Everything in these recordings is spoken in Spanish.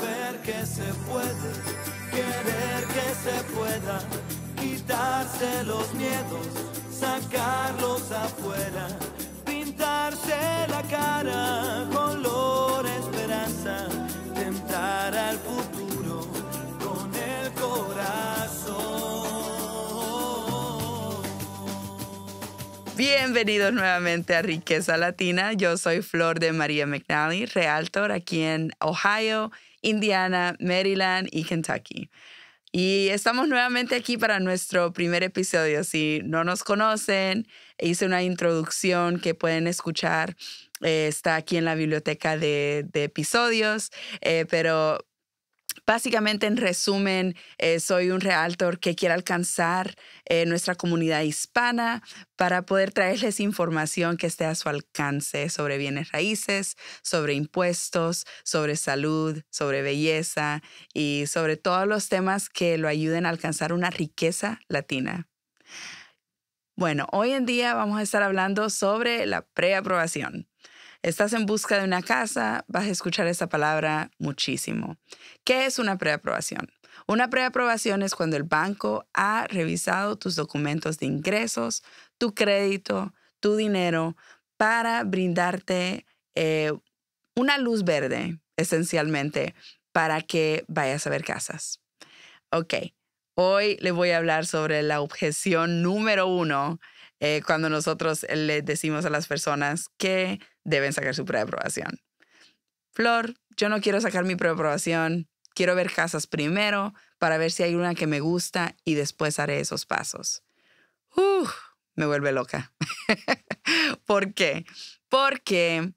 ver que se puede, querer que se pueda, quitarse los miedos, sacarlos afuera, pintarse la cara. Bienvenidos nuevamente a Riqueza Latina. Yo soy Flor de María McNally, realtor aquí en Ohio, Indiana, Maryland y Kentucky. Y estamos nuevamente aquí para nuestro primer episodio. Si no nos conocen, hice una introducción que pueden escuchar. Eh, está aquí en la biblioteca de, episodios, eh, pero Básicamente, en resumen, eh, soy un realtor que quiere alcanzar eh, nuestra comunidad hispana para poder traerles información que esté a su alcance sobre bienes raíces, sobre impuestos, sobre salud, sobre belleza y sobre todos los temas que lo ayuden a alcanzar una riqueza latina. Bueno, hoy en día vamos a estar hablando sobre la preaprobación. Estás en busca de una casa, vas a escuchar esa palabra muchísimo. ¿Qué es una preaprobación? Una preaprobación es cuando el banco ha revisado tus documentos de ingresos, tu crédito, tu dinero, para brindarte eh, una luz verde, esencialmente, para que vayas a ver casas. Ok, hoy le voy a hablar sobre la objeción número uno eh, cuando nosotros le decimos a las personas que deben sacar su preaprobación. Flor, yo no quiero sacar mi preaprobación, quiero ver casas primero para ver si hay una que me gusta y después haré esos pasos. Uf, me vuelve loca. ¿Por qué? Porque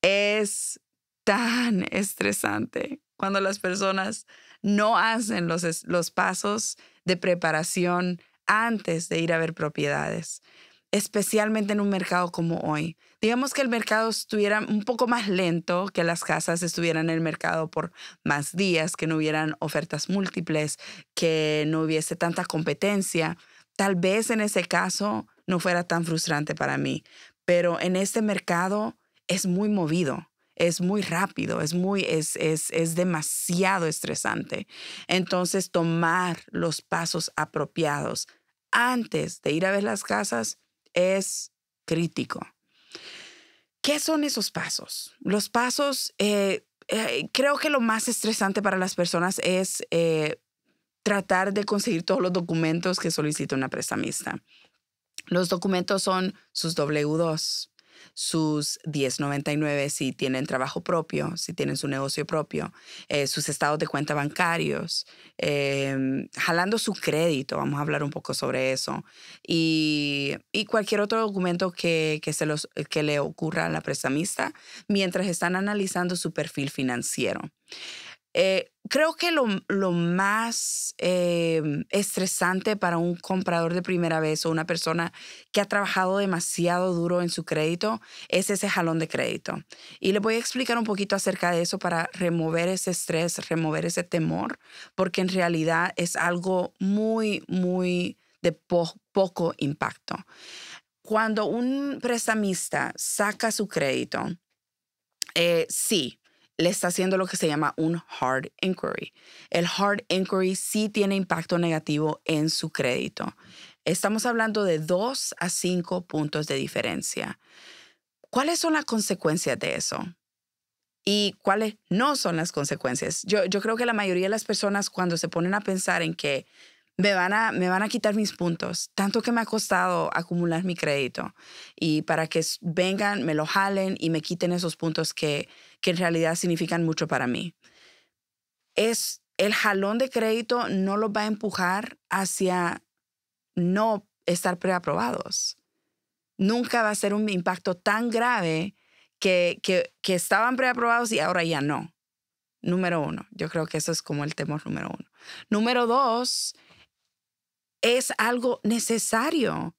es tan estresante cuando las personas no hacen los, los pasos de preparación antes de ir a ver propiedades, especialmente en un mercado como hoy. Digamos que el mercado estuviera un poco más lento, que las casas estuvieran en el mercado por más días, que no hubieran ofertas múltiples, que no hubiese tanta competencia. Tal vez en ese caso no fuera tan frustrante para mí, pero en este mercado es muy movido es muy rápido, es muy, es, es, es, demasiado estresante. Entonces, tomar los pasos apropiados antes de ir a ver las casas es crítico. ¿Qué son esos pasos? Los pasos, eh, eh, creo que lo más estresante para las personas es eh, tratar de conseguir todos los documentos que solicita una prestamista. Los documentos son sus W2, sus 1099 si tienen trabajo propio, si tienen su negocio propio, eh, sus estados de cuenta bancarios, em, jalando su crédito, vamos a hablar un poco sobre eso, y, cualquier otro documento que, se que le ocurra a la prestamista mientras están analizando su perfil financiero. Eh, creo que lo, lo más eh, estresante para un comprador de primera vez o una persona que ha trabajado demasiado duro en su crédito es ese jalón de crédito. Y le voy a explicar un poquito acerca de eso para remover ese estrés, remover ese temor, porque en realidad es algo muy, muy de poco impacto. Cuando un prestamista saca su crédito, eh, sí, le está haciendo lo que se llama un hard inquiry. El hard inquiry sí tiene impacto negativo en su crédito. Estamos hablando de dos a cinco puntos de diferencia. ¿Cuáles son las consecuencias de eso? ¿Y cuáles no son las consecuencias? Yo, yo creo que la mayoría de las personas cuando se ponen a pensar en que me van, a, me van a quitar mis puntos, tanto que me ha costado acumular mi crédito y para que vengan, me lo jalen y me quiten esos puntos que, que en realidad significan mucho para mí. Es el jalón de crédito no los va a empujar hacia no estar preaprobados. Nunca va a ser un impacto tan grave que, que, que estaban preaprobados y ahora ya no. Número uno, yo creo que eso es como el temor número uno. Número dos, es algo necesario.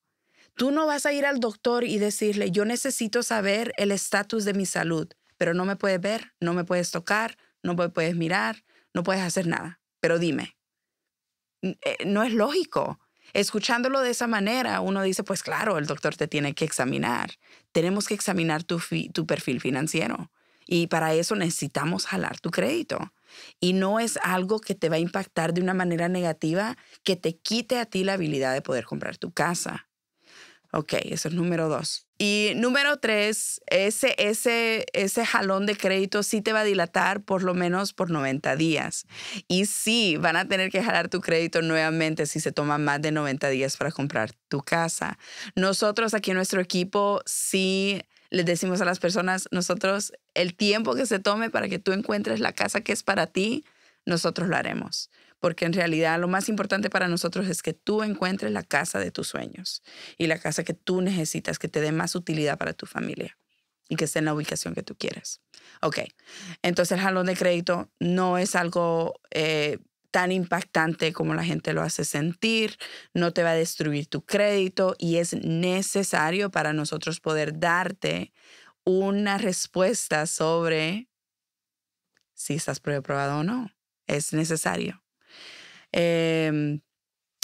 Tú no vas a ir al doctor y decirle, yo necesito saber el estatus de mi salud pero no me puedes ver, no me puedes tocar, no me puedes mirar, no puedes hacer nada. Pero dime, eh, no es lógico. Escuchándolo de esa manera, uno dice, pues claro, el doctor te tiene que examinar. Tenemos que examinar tu, perfil financiero. Y para eso necesitamos jalar tu crédito. Y no es algo que te va a impactar de una manera negativa que te quite a ti la habilidad de poder comprar tu casa. Ok, eso es número dos. Y número tres, ese, ese, ese jalón de crédito sí te va a dilatar por lo menos por 90 días. Y sí, van a tener que jalar tu crédito nuevamente si se toma más de 90 días para comprar tu casa. Nosotros aquí en nuestro equipo sí les decimos a las personas, nosotros el tiempo que se tome para que tú encuentres la casa que es para ti, nosotros lo haremos porque en realidad lo más importante para nosotros es que tú encuentres la casa de tus sueños y la casa que tú necesitas, que te dé más utilidad para tu familia y que esté en la ubicación que tú quieras. Ok, entonces el jalón de crédito no es algo eh, tan impactante como la gente lo hace sentir, no te va a destruir tu crédito y es necesario para nosotros poder darte una respuesta sobre si estás preaprobado o no. Es necesario eh,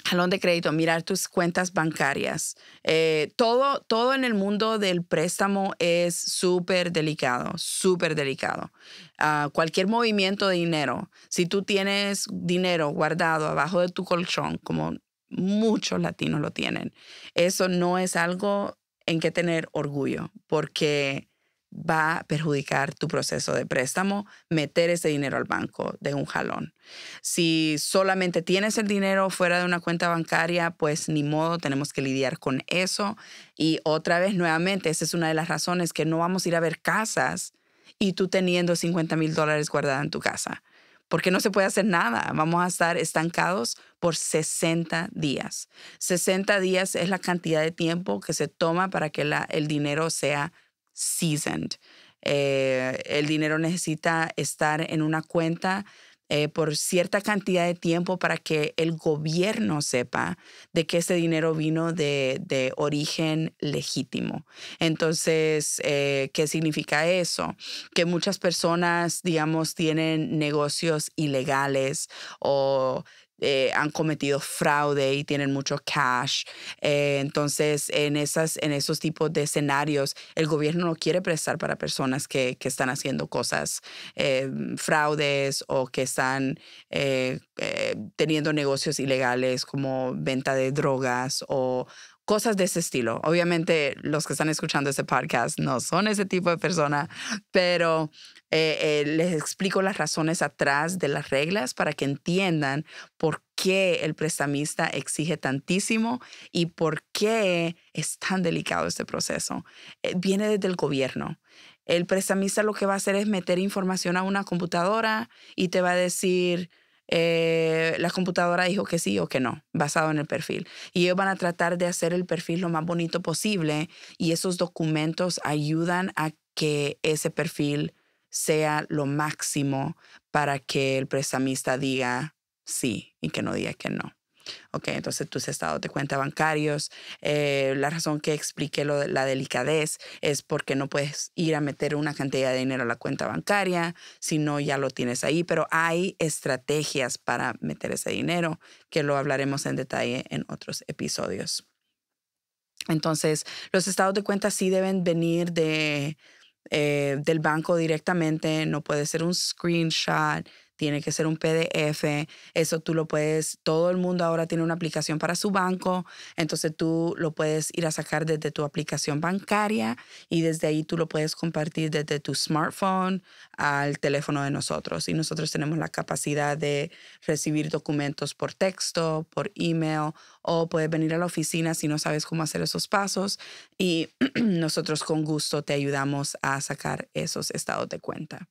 jalón de crédito, mirar tus cuentas bancarias. Eh, todo, todo en el mundo del préstamo es súper delicado, súper delicado. Ah, cualquier movimiento de dinero, si tú tienes dinero guardado abajo de tu colchón, como muchos latinos lo tienen, eso no es algo en que tener orgullo, porque va a perjudicar tu proceso de préstamo meter ese dinero al banco de un jalón. Si solamente tienes el dinero fuera de una cuenta bancaria, pues ni modo, tenemos que lidiar con eso. Y otra vez, nuevamente, esa es una de las razones que no vamos a ir a ver casas y tú teniendo 50 mil dólares guardada en tu casa, porque no se puede hacer nada. Vamos a estar estancados por 60 días. 60 días es la cantidad de tiempo que se toma para que la, el dinero sea seasoned. Eh, el dinero necesita estar en una cuenta eh, por cierta cantidad de tiempo para que el gobierno sepa de que ese dinero vino de, origen legítimo. Entonces, eh, ¿qué significa eso? Que muchas personas, digamos, tienen negocios ilegales o eh, han cometido fraude y tienen mucho cash. Eh, entonces, en, esas, en esos tipos de escenarios, el gobierno no quiere prestar para personas que, están haciendo cosas, eh, fraudes o que están teniendo negocios ilegales como venta de drogas o, cosas de ese estilo. Obviamente los que están escuchando este podcast no son ese tipo de persona, pero eh, eh, les explico las razones atrás de las reglas para que entiendan por qué el prestamista exige tantísimo y por qué es tan delicado este proceso. Eh, viene desde el gobierno. El prestamista lo que va a hacer es meter información a una computadora y te va a decir, eh, la computadora dijo que sí o que no, basado en el perfil. Y ellos van a tratar de hacer el perfil lo más bonito posible y esos documentos ayudan a que ese perfil sea lo máximo para que el prestamista diga sí y que no diga que no. Ok, entonces tus estados de cuenta bancarios. Eh, la razón que expliqué la delicadez es porque no puedes ir a meter una cantidad de dinero a la cuenta bancaria, si no ya lo tienes ahí, pero hay estrategias para meter ese dinero que lo hablaremos en detalle en otros episodios. Entonces, los estados de cuenta sí deben venir de, eh, del banco directamente, no puede ser un screenshot tiene que ser un PDF, eso tú lo puedes, todo el mundo ahora tiene una aplicación para su banco, entonces tú lo puedes ir a sacar desde tu aplicación bancaria y desde ahí tú lo puedes compartir desde tu smartphone al teléfono de nosotros. Y nosotros tenemos la capacidad de recibir documentos por texto, por email o puedes venir a la oficina si no sabes cómo hacer esos pasos y nosotros con gusto te ayudamos a sacar esos estados de cuenta.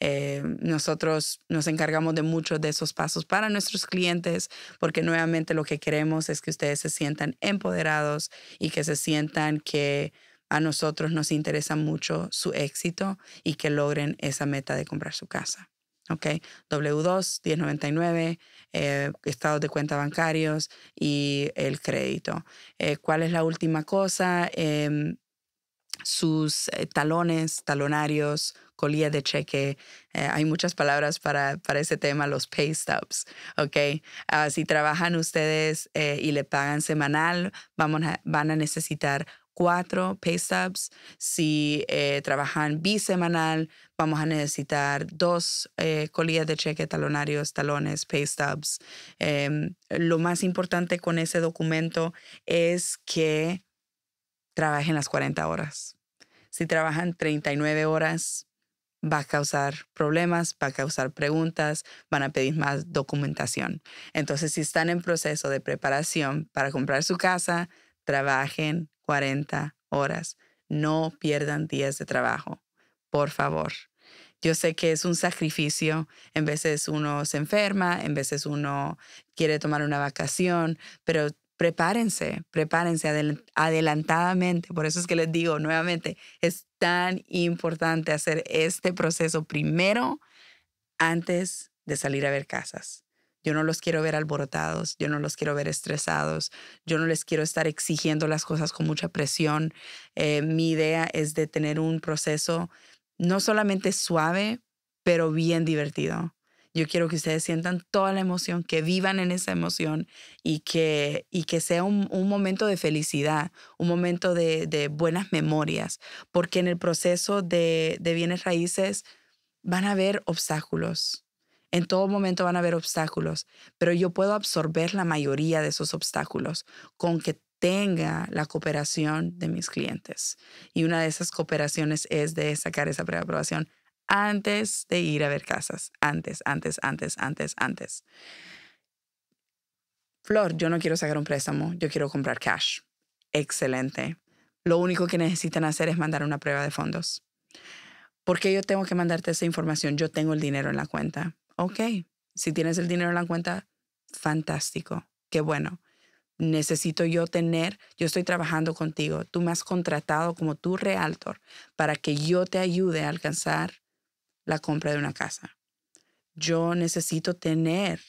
Eh, nosotros nos encargamos de muchos de esos pasos para nuestros clientes porque nuevamente lo que queremos es que ustedes se sientan empoderados y que se sientan que a nosotros nos interesa mucho su éxito y que logren esa meta de comprar su casa. ¿ok? W2, 1099, eh, estados de cuenta bancarios y el crédito. Eh, ¿Cuál es la última cosa? Em, sus talones, talonarios, colía de cheque. Eh, hay muchas palabras para, para, ese tema, los pay stubs, ¿ok? Ah, si trabajan ustedes eh, y le pagan semanal, vamos van a necesitar cuatro pay stubs. Si eh, trabajan bisemanal, vamos a necesitar dos eh, de cheque, talonarios, talones, pay stubs. Em, lo más importante con ese documento es que trabajen las 40 horas. Si trabajan 39 horas, va a causar problemas, va a causar preguntas, van a pedir más documentación. Entonces, si están en proceso de preparación para comprar su casa, trabajen 40 horas. No pierdan días de trabajo, por favor. Yo sé que es un sacrificio, en veces uno se enferma, en veces uno quiere tomar una vacación, pero prepárense, prepárense adelantadamente. Por eso es que les digo nuevamente, es tan importante hacer este proceso primero antes de salir a ver casas. Yo no los quiero ver alborotados, yo no los quiero ver estresados, yo no les quiero estar exigiendo las cosas con mucha presión. Eh, mi idea es de tener un proceso no solamente suave, pero bien divertido yo quiero que ustedes sientan toda la emoción, que vivan en esa emoción y que, y que sea un, momento de felicidad, un momento de, buenas memorias, porque en el proceso de, de bienes raíces van a haber obstáculos, en todo momento van a haber obstáculos, pero yo puedo absorber la mayoría de esos obstáculos con que tenga la cooperación de mis clientes. Y una de esas cooperaciones es de sacar esa preaprobación antes de ir a ver casas, antes, antes, antes, antes, antes. Flor, yo no quiero sacar un préstamo, yo quiero comprar cash. Excelente. Lo único que necesitan hacer es mandar una prueba de fondos. ¿Por qué yo tengo que mandarte esa información? Yo tengo el dinero en la cuenta. Ok, si tienes el dinero en la cuenta, fantástico, qué bueno. Necesito yo tener, yo estoy trabajando contigo, tú me has contratado como tu realtor para que yo te ayude a alcanzar la compra de una casa. Yo necesito tener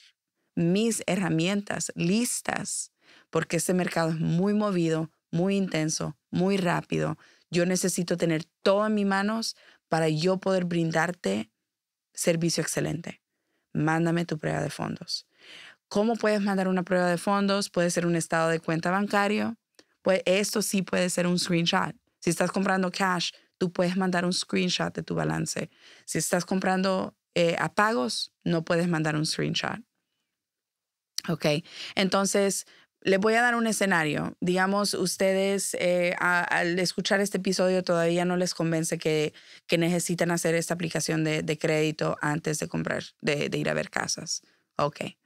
mis herramientas listas porque este mercado es muy movido, muy intenso, muy rápido. Yo necesito tener todo en mis manos para yo poder brindarte servicio excelente. Mándame tu prueba de fondos. ¿Cómo puedes mandar una prueba de fondos? Puede ser un estado de cuenta bancario. Pues esto sí puede ser un screenshot. Si estás comprando cash, tú puedes mandar un screenshot de tu balance. Si estás comprando eh, a pagos, no puedes mandar un screenshot. Ok, entonces les voy a dar un escenario. Digamos, ustedes eh, al escuchar este episodio todavía no les convence que, necesitan hacer esta aplicación de, crédito antes de comprar, de, ir a ver casas. Ok,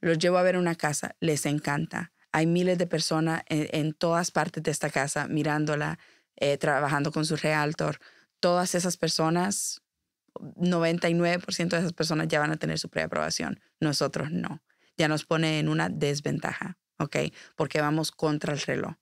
los llevo a ver una casa, les encanta. Hay miles de personas en todas partes de esta casa mirándola, eh, trabajando con su realtor, todas esas personas, 99% de esas personas ya van a tener su preaprobación. Nosotros no. Ya nos pone en una desventaja, ¿ok? Porque vamos contra el reloj.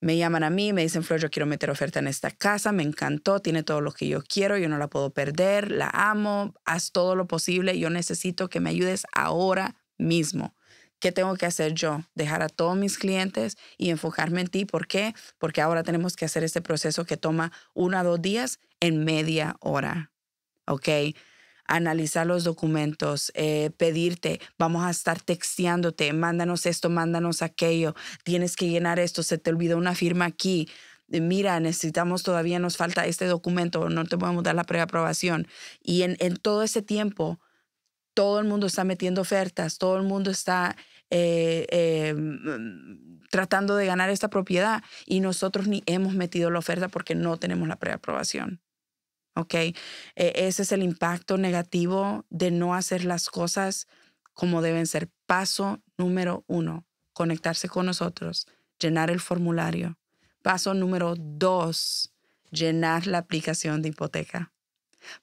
Me llaman a mí, me dicen, Flor, yo quiero meter oferta en esta casa, me encantó, tiene todo lo que yo quiero, yo no la puedo perder, la amo, haz todo lo posible, yo necesito que me ayudes ahora mismo. ¿Qué tengo que hacer yo? Dejar a todos mis clientes y enfocarme en ti. ¿Por qué? Porque ahora tenemos que hacer este proceso que toma uno a dos días en media hora. ¿Ok? analizar los documentos, eh, pedirte, vamos a estar texteándote, mándanos esto, mándanos aquello, tienes que llenar esto, se te olvidó una firma aquí, eh, mira, necesitamos todavía, nos falta este documento, no te podemos dar la preaprobación. Y en, en todo ese tiempo todo el mundo está metiendo ofertas, todo el mundo está eh, eh, mm, tratando de ganar esta propiedad y nosotros ni hemos metido la oferta porque no tenemos la preaprobación. ¿Ok? E, ese es el impacto negativo de no hacer las cosas como deben ser. Paso número uno, conectarse con nosotros, llenar el formulario. Paso número dos, llenar la aplicación de hipoteca.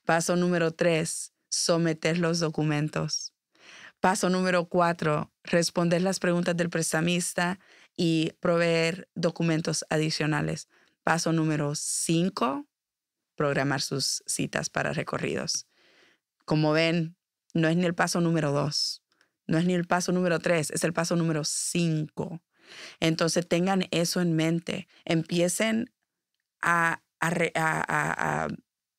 Paso número tres, someter los documentos. Paso número cuatro, responder las preguntas del prestamista y proveer documentos adicionales. Paso número cinco, programar sus citas para recorridos. Como ven, no es ni el paso número dos, no es ni el paso número tres, es el paso número cinco. Entonces tengan eso en mente, empiecen a, a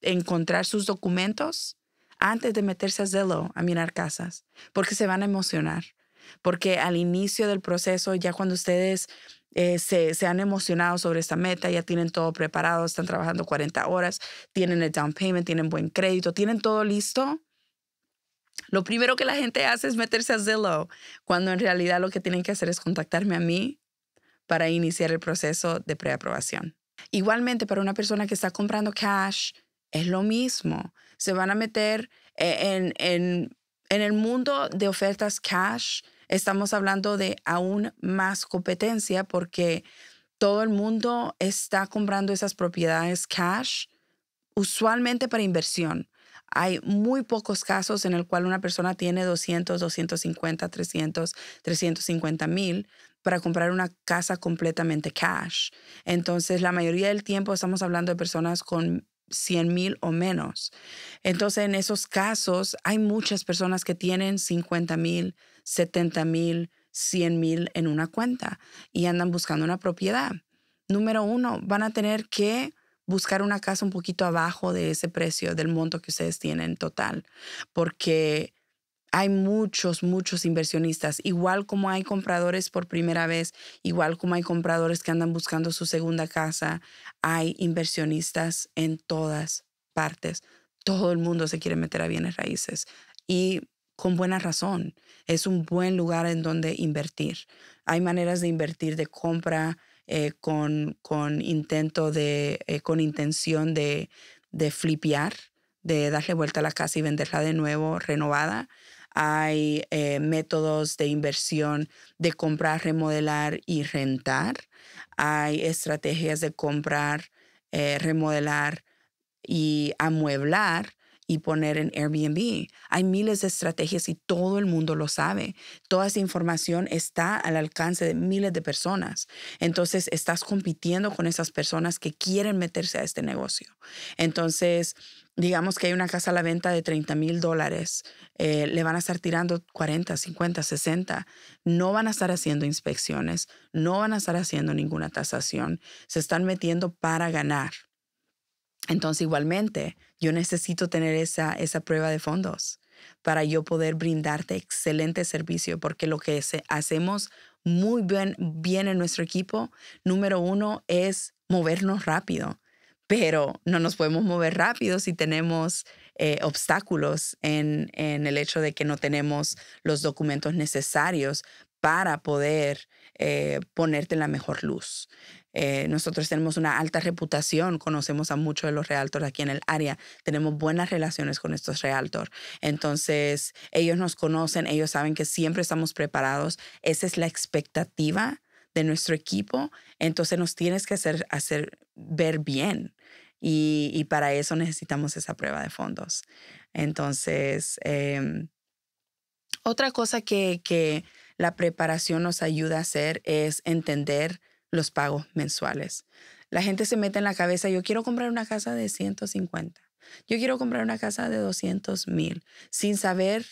encontrar sus documentos antes de meterse a Zillow a mirar casas, porque se van a emocionar, porque al inicio del proceso, ya cuando ustedes eh, se, se, han emocionado sobre esta meta, ya tienen todo preparado, están trabajando 40 horas, tienen el down payment, tienen buen crédito, tienen todo listo. Lo primero que la gente hace es meterse a Zillow, cuando en realidad lo que tienen que hacer es contactarme a mí para iniciar el proceso de preaprobación. Igualmente, para una persona que está comprando cash, es lo mismo se van a meter eh, en, en, el mundo de ofertas cash. Estamos hablando de aún más competencia porque todo el mundo está comprando esas propiedades cash, usualmente para inversión. Hay muy pocos casos en el cual una persona tiene 200, 250, 300, 350 mil para comprar una casa completamente cash. Entonces, la mayoría del tiempo estamos hablando de personas con 100 mil o menos. Entonces, en esos casos, hay muchas personas que tienen 50 mil, 70 mil, 100 mil en una cuenta y andan buscando una propiedad. Número uno, van a tener que buscar una casa un poquito abajo de ese precio, del monto que ustedes tienen total, porque hay muchos, muchos inversionistas, igual como hay compradores por primera vez, igual como hay compradores que andan buscando su segunda casa, hay inversionistas en todas partes. Todo el mundo se quiere meter a bienes raíces y con buena razón. Es un buen lugar en donde invertir. Hay maneras de invertir de compra eh, con, intento eh, con intención de, de flipear, de darle vuelta a la casa y venderla de nuevo renovada hay eh, métodos de inversión de comprar, remodelar y rentar. Hay estrategias de comprar, eh, remodelar y amueblar y poner en Airbnb. Hay miles de estrategias y todo el mundo lo sabe. Toda esa información está al alcance de miles de personas. Entonces, estás compitiendo con esas personas que quieren meterse a este negocio. Entonces, digamos que hay una casa a la venta de 30 mil dólares, eh, le van a estar tirando 40, 50, 60, no van a estar haciendo inspecciones, no van a estar haciendo ninguna tasación, se están metiendo para ganar. Entonces, igualmente, yo necesito tener esa, esa prueba de fondos para yo poder brindarte excelente servicio, porque lo que hacemos muy bien, bien en nuestro equipo, número uno, es movernos rápido pero no nos podemos mover rápido si tenemos eh, obstáculos en, en, el hecho de que no tenemos los documentos necesarios para poder eh, ponerte en la mejor luz. Eh, nosotros tenemos una alta reputación, conocemos a muchos de los realtors aquí en el área, tenemos buenas relaciones con estos realtors. Entonces, ellos nos conocen, ellos saben que siempre estamos preparados. Esa es la expectativa de nuestro equipo, entonces nos tienes que hacer, hacer ver bien. Y, para eso necesitamos esa prueba de fondos. Entonces, em, otra cosa que, la preparación nos ayuda a hacer es entender los pagos mensuales. La gente se mete en la cabeza, yo quiero comprar una casa de 150, yo quiero comprar una casa de 200 mil, sin saber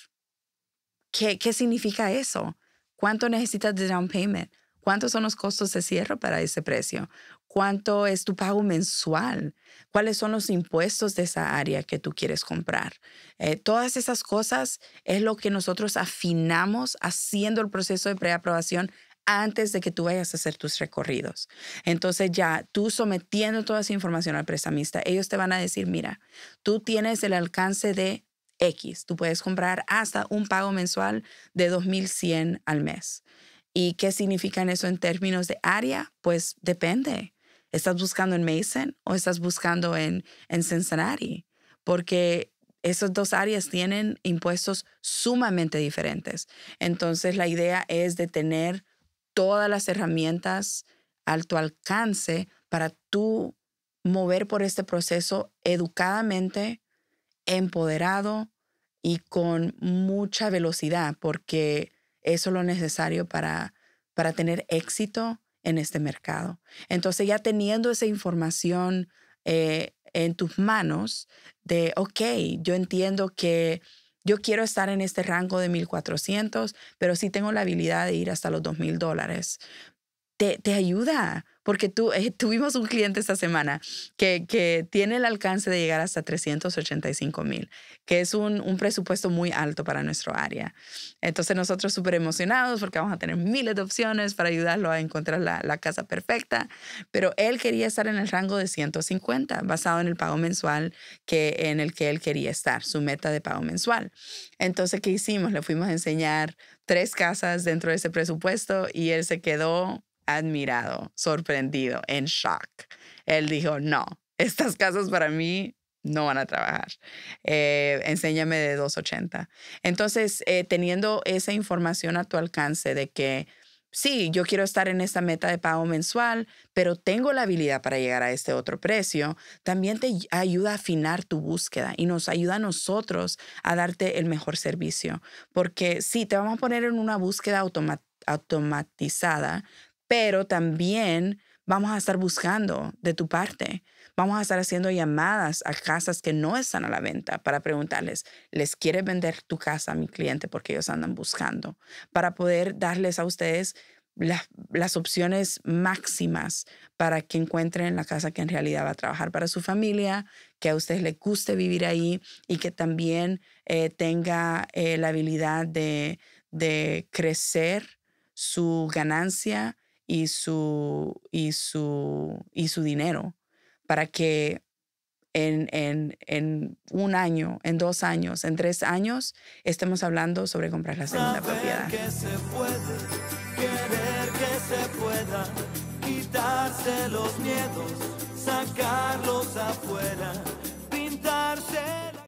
qué, qué significa eso, cuánto necesitas de down payment, ¿Cuántos son los costos de cierre para ese precio? ¿Cuánto es tu pago mensual? ¿Cuáles son los impuestos de esa área que tú quieres comprar? Eh, todas esas cosas es lo que nosotros afinamos haciendo el proceso de preaprobación antes de que tú vayas a hacer tus recorridos. Entonces ya tú sometiendo toda esa información al prestamista, ellos te van a decir, mira, tú tienes el alcance de X, tú puedes comprar hasta un pago mensual de 2.100 al mes. ¿Y qué significan eso en términos de área? Pues depende. ¿Estás buscando en Mason o estás buscando en, en Cincinnati? Porque esas dos áreas tienen impuestos sumamente diferentes. Entonces, la idea es de tener todas las herramientas a tu alcance para tú mover por este proceso educadamente, empoderado y con mucha velocidad, porque eso es lo necesario para, para tener éxito en este mercado. Entonces ya teniendo esa información eh, en tus manos de, ok, yo entiendo que yo quiero estar en este rango de 1400, pero sí tengo la habilidad de ir hasta los 2000 dólares. Te, te ayuda porque eh, tuvimos un cliente esta semana que, tiene el alcance de llegar hasta 385 mil, que es un, presupuesto muy alto para nuestro área. Entonces nosotros súper emocionados porque vamos a tener miles de opciones para ayudarlo a encontrar la, casa perfecta, pero él quería estar en el rango de 150 basado en el pago mensual que, en el que él quería estar, su meta de pago mensual. Entonces, ¿qué hicimos? Le fuimos a enseñar tres casas dentro de ese presupuesto y él se quedó admirado, sorprendido, en shock. Él dijo, no, estas casas para mí no van a trabajar. Eh, enséñame de 280. Entonces, eh, teniendo esa información a tu alcance de que sí, yo quiero estar en esta meta de pago mensual, pero tengo la habilidad para llegar a este otro precio, también te ayuda a afinar tu búsqueda y nos ayuda a nosotros a darte el mejor servicio. Porque sí, te vamos a poner en una búsqueda automatizada, pero también vamos a estar buscando de tu parte. Vamos a estar haciendo llamadas a casas que no están a la venta para preguntarles, ¿les quiere vender tu casa a mi cliente porque ellos andan buscando? Para poder darles a ustedes las, opciones máximas para que encuentren la casa que en realidad va a trabajar para su familia, que a ustedes les guste vivir ahí y que también eh, tenga eh, la habilidad de crecer su ganancia, y su, y su, y su dinero para que en, en, en, un año, en dos años, en tres años, estemos hablando sobre comprar la segunda propiedad. Que se puede, querer que se pueda, quitarse los miedos, sacarlos afuera.